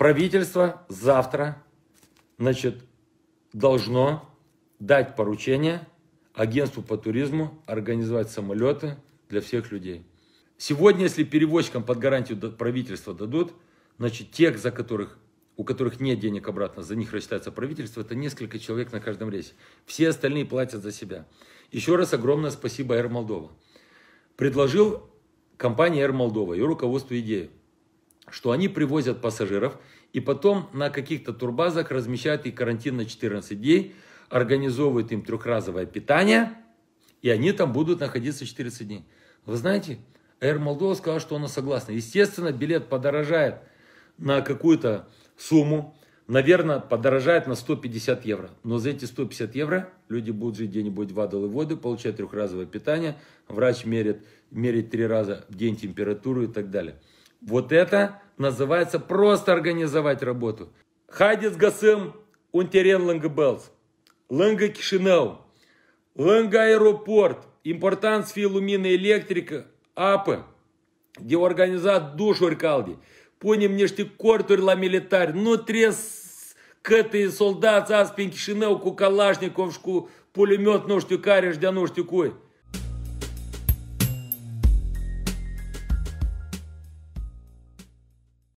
Правительство завтра значит, должно дать поручение агентству по туризму организовать самолеты для всех людей. Сегодня, если перевозчикам под гарантию правительства дадут, значит, тех, за которых, у которых нет денег обратно, за них рассчитается правительство, это несколько человек на каждом рейсе. Все остальные платят за себя. Еще раз огромное спасибо Air Moldova. Предложил компания Air Moldova и руководству идею что они привозят пассажиров и потом на каких-то турбазах размещают их карантин на 14 дней, организовывают им трехразовое питание, и они там будут находиться 14 дней. Вы знаете, Air Moldova сказала, что она согласна. Естественно, билет подорожает на какую-то сумму, наверное, подорожает на 150 евро. Но за эти 150 евро люди будут жить где-нибудь в Адал и воды, получать трехразовое питание, врач мерит, мерит три раза в день температуру и так далее. Вот это называется просто организовать работу. Хайдец гасым унтерен лангебелс. Ланга Кишинел. Ланга аэропорт. Импортанс филумина электрика. Апы. Де организат душу ркалди. Поним нешти кортур ла милитарь. Ну трес кэты солдат заспин Кишинел ку калашниковшку пулемет ножтю кареш для ножтю кой.